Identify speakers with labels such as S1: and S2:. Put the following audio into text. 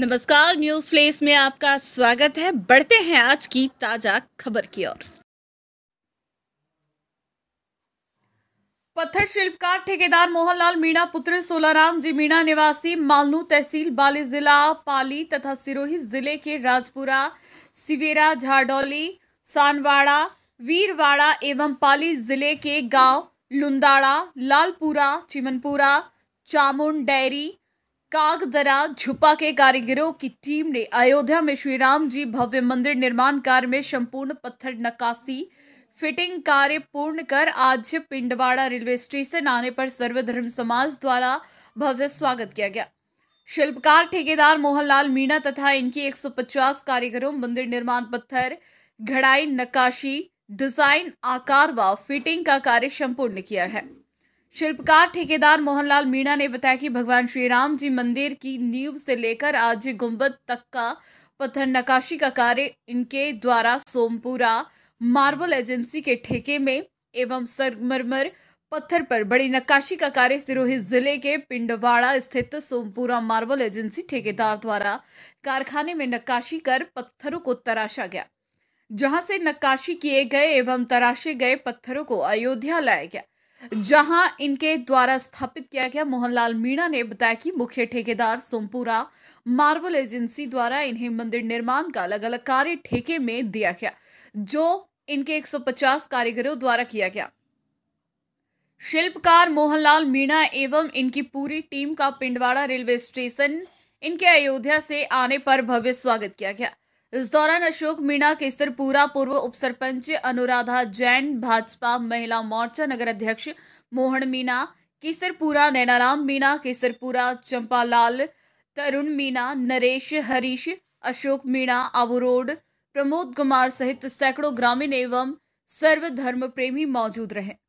S1: नमस्कार news place में आपका स्वागत है बढ़ते हैं आज की ताजा खबर की ओर पत्थर शिल्पकार ठेकेदार मोहनलाल मीणा पुत्र सोलाराम जी मीणा निवासी मालनू तहसील बाली जिला पाली तथा सिरोही जिले के राजपुरा सिवेरा झाडौली सानवाड़ा वीरवाड़ा एवं पाली जिले के गांव लुंदाड़ा लालपुरा चिमनपुरा चामुंड डेयरी कागदरा झुपा के कारीगरों की टीम ने अयोध्या में श्री राम जी भव्य मंदिर निर्माण कार्य में संपूर्ण पत्थर नकासी फिटिंग कार्य पूर्ण कर आज पिंडवाड़ा रेलवे स्टेशन आने पर सर्वधर्म समाज द्वारा भव्य स्वागत किया गया शिल्पकार ठेकेदार मोहनलाल मीणा तथा इनकी 150 कारीगरों मंदिर निर्माण पत्थर घड़ाई नकाशी डिजाइन आकार व फिटिंग का कार्य संपूर्ण किया है शिल्पकार ठेकेदार मोहनलाल मीणा ने बताया कि भगवान श्री राम जी मंदिर की नींव से लेकर आज गुम्बद तक का पत्थर नकाशी का कार्य इनके द्वारा सोमपुरा मार्बल एजेंसी के ठेके में एवं सरमरमर पत्थर पर बड़ी नक्काशी का कार्य सिरोही जिले के पिंडवाड़ा स्थित सोमपुरा मार्बल एजेंसी ठेकेदार द्वारा कारखाने में नक्काशी कर पत्थरों को तराशा गया जहां से नक्काशी किए गए एवं तराशे गए पत्थरों को अयोध्या लाया गया जहां इनके द्वारा स्थापित किया गया मोहनलाल मीणा ने बताया कि मुख्य ठेकेदार सोमपुरा मार्बल एजेंसी द्वारा इन्हें मंदिर निर्माण का अलग अलग कार्य ठेके में दिया गया जो इनके 150 कारीगरों द्वारा किया गया शिल्पकार मोहनलाल मीणा एवं इनकी पूरी टीम का पिंडवाड़ा रेलवे स्टेशन इनके अयोध्या से आने पर भव्य स्वागत किया गया इस दौरान अशोक मीणा केसरपुरा पूर्व उप सरपंच अनुराधा जैन भाजपा महिला मोर्चा नगर अध्यक्ष मोहन मीणा केसरपुरा नैनाराम मीणा केसरपुरा चंपालाल तरुण मीणा नरेश हरीश अशोक मीणा आबूरोड प्रमोद कुमार सहित सैकड़ों ग्रामीण एवं सर्वधर्म प्रेमी मौजूद रहे